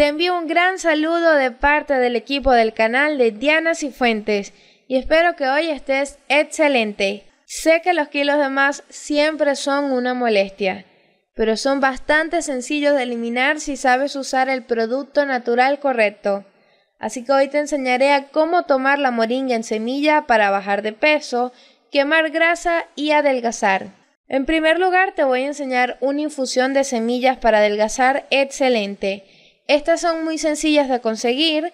Te envío un gran saludo de parte del equipo del canal de Diana Cifuentes y espero que hoy estés excelente. Sé que los kilos de más siempre son una molestia, pero son bastante sencillos de eliminar si sabes usar el producto natural correcto. Así que hoy te enseñaré a cómo tomar la moringa en semilla para bajar de peso, quemar grasa y adelgazar. En primer lugar te voy a enseñar una infusión de semillas para adelgazar excelente. Estas son muy sencillas de conseguir,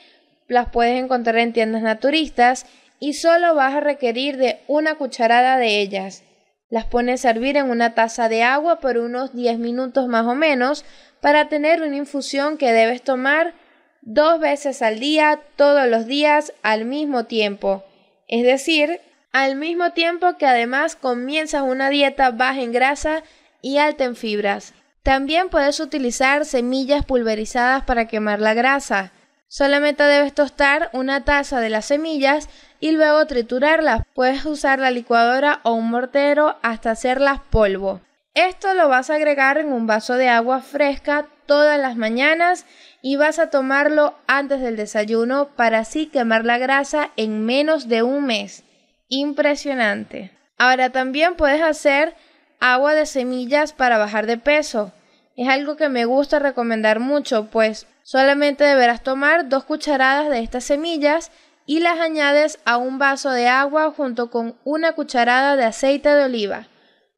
las puedes encontrar en tiendas naturistas y solo vas a requerir de una cucharada de ellas. Las pones a hervir en una taza de agua por unos 10 minutos más o menos para tener una infusión que debes tomar dos veces al día, todos los días, al mismo tiempo. Es decir, al mismo tiempo que además comienzas una dieta baja en grasa y alta en fibras. También puedes utilizar semillas pulverizadas para quemar la grasa. Solamente debes tostar una taza de las semillas y luego triturarlas. Puedes usar la licuadora o un mortero hasta hacerlas polvo. Esto lo vas a agregar en un vaso de agua fresca todas las mañanas y vas a tomarlo antes del desayuno para así quemar la grasa en menos de un mes. Impresionante. Ahora también puedes hacer agua de semillas para bajar de peso. Es algo que me gusta recomendar mucho, pues solamente deberás tomar dos cucharadas de estas semillas y las añades a un vaso de agua junto con una cucharada de aceite de oliva.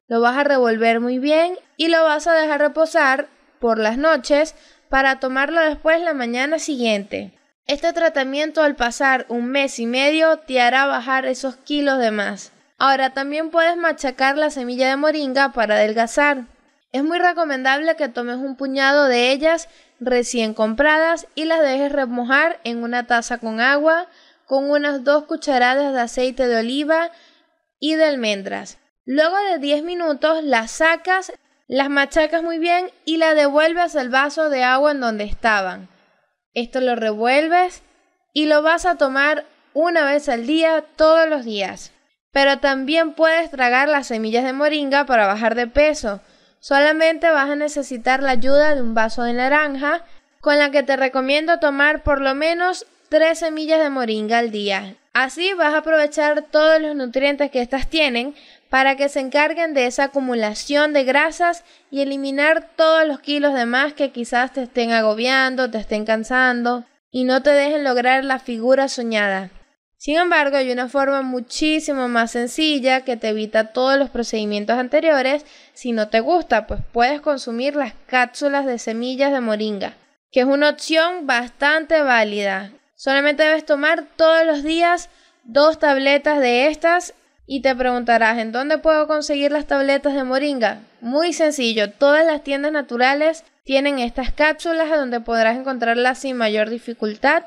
Lo vas a revolver muy bien y lo vas a dejar reposar por las noches para tomarlo después la mañana siguiente. Este tratamiento al pasar un mes y medio te hará bajar esos kilos de más. Ahora también puedes machacar la semilla de moringa para adelgazar. Es muy recomendable que tomes un puñado de ellas recién compradas y las dejes remojar en una taza con agua con unas 2 cucharadas de aceite de oliva y de almendras. Luego de 10 minutos las sacas, las machacas muy bien y las devuelves al vaso de agua en donde estaban. Esto lo revuelves y lo vas a tomar una vez al día todos los días. Pero también puedes tragar las semillas de moringa para bajar de peso Solamente vas a necesitar la ayuda de un vaso de naranja, con la que te recomiendo tomar por lo menos 3 semillas de moringa al día. Así vas a aprovechar todos los nutrientes que estas tienen para que se encarguen de esa acumulación de grasas y eliminar todos los kilos de más que quizás te estén agobiando, te estén cansando y no te dejen lograr la figura soñada. Sin embargo, hay una forma muchísimo más sencilla que te evita todos los procedimientos anteriores. Si no te gusta, pues puedes consumir las cápsulas de semillas de moringa, que es una opción bastante válida. Solamente debes tomar todos los días dos tabletas de estas y te preguntarás, ¿en dónde puedo conseguir las tabletas de moringa? Muy sencillo, todas las tiendas naturales tienen estas cápsulas donde podrás encontrarlas sin mayor dificultad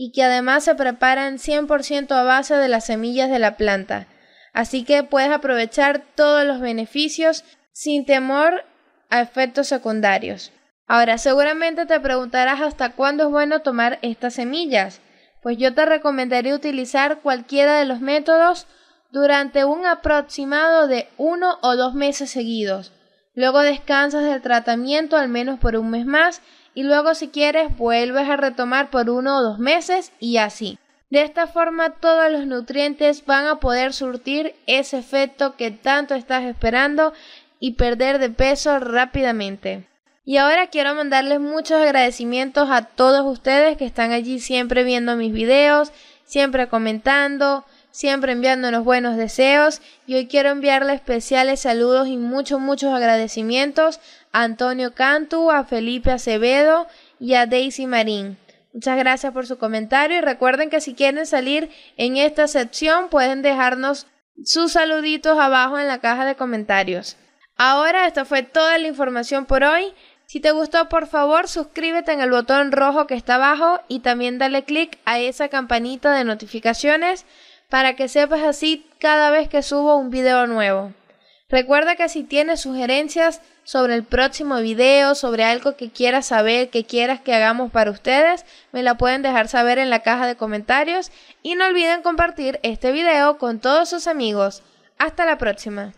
y que además se preparan 100% a base de las semillas de la planta. Así que puedes aprovechar todos los beneficios sin temor a efectos secundarios. Ahora, seguramente te preguntarás hasta cuándo es bueno tomar estas semillas. Pues yo te recomendaría utilizar cualquiera de los métodos durante un aproximado de uno o dos meses seguidos. Luego descansas del tratamiento al menos por un mes más y luego si quieres vuelves a retomar por uno o dos meses y así. De esta forma todos los nutrientes van a poder surtir ese efecto que tanto estás esperando y perder de peso rápidamente. Y ahora quiero mandarles muchos agradecimientos a todos ustedes que están allí siempre viendo mis videos, siempre comentando, siempre enviándonos buenos deseos y hoy quiero enviarle especiales saludos y muchos, muchos agradecimientos a Antonio Cantu, a Felipe Acevedo y a Daisy Marín. Muchas gracias por su comentario y recuerden que si quieren salir en esta sección pueden dejarnos sus saluditos abajo en la caja de comentarios. Ahora, esta fue toda la información por hoy. Si te gustó, por favor, suscríbete en el botón rojo que está abajo y también dale click a esa campanita de notificaciones para que sepas así cada vez que subo un video nuevo. Recuerda que si tienes sugerencias sobre el próximo video, sobre algo que quieras saber, que quieras que hagamos para ustedes, me la pueden dejar saber en la caja de comentarios y no olviden compartir este video con todos sus amigos. Hasta la próxima.